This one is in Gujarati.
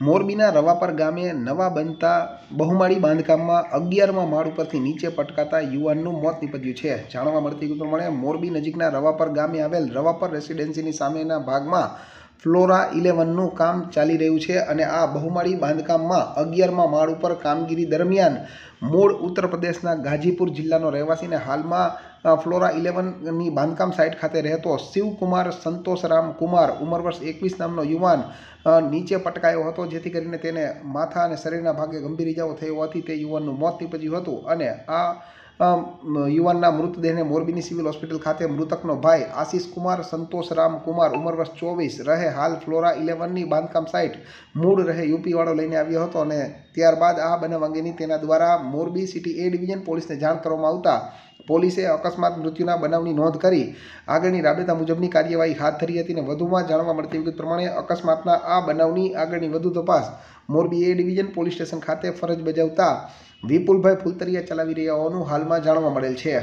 મોરબીના રવાપર ગામે નવા બનતા બહુમાળી બાંધકામમાં અગિયારમાં માળ ઉપરથી નીચે પટકાતા યુવાનનું મોત નીપજ્યું છે જાણવા મળતી વિગતો મળે મોરબી નજીકના રવાપર ગામે આવેલ રવાપર રેસિડેન્સીની સામેના ભાગમાં ફ્લોરા ઇલેવનનું કામ ચાલી રહ્યું છે અને આ બહુમાળી બાંધકામમાં અગિયારમાં માળ ઉપર કામગીરી દરમિયાન મૂળ ઉત્તર પ્રદેશના ગાજીપુર જિલ્લાનો રહેવાસીને હાલમાં ફ્લોરા ઇલેવનની બાંધકામ સાઇટ ખાતે રહેતો શિવકુમાર સંતોષરામ કુમાર ઉંમર વર્ષ એકવીસ નામનો યુવાન નીચે પટકાયો હતો જેથી કરીને તેને માથા અને શરીરના ભાગે ગંભીર ઇજાઓ થઈ હોવાથી તે યુવાનનું મોત નીપજ્યું હતું અને આ યુવાનના મૃતદેહને મોરબીની સિવિલ હોસ્પિટલ ખાતે મૃતકનો ભાઈ આશિષ કુમાર સંતોષરામ કુમાર ઉંમર વર્ષ ચોવીસ રહે હાલ ફ્લોરા ઇલેવનની બાંધકામ સાઇટ મૂળ રહે યુપીવાળો લઈને આવ્યો હતો અને ત્યારબાદ આ બનાવ અંગેની તેના દ્વારા મોરબી સિટી એ ડિવિઝન પોલીસને જાણ કરવામાં આવતા પોલીસે અકસ્માત મૃત્યુના બનાવની નોંધ કરી આગળની રાબેતા મુજબની કાર્યવાહી હાથ ધરી હતી અને વધુમાં જાણવા મળતી વિગત પ્રમાણે અકસ્માતના આ બનાવની આગળની વધુ તપાસ Morbi A division police station ખાતે ફરજ બજાવતા વિપુલભાઈ ફૂલતરિયા ચલાવી રહ્યા હોવાનું હાલમાં જાણવા મળેલ છે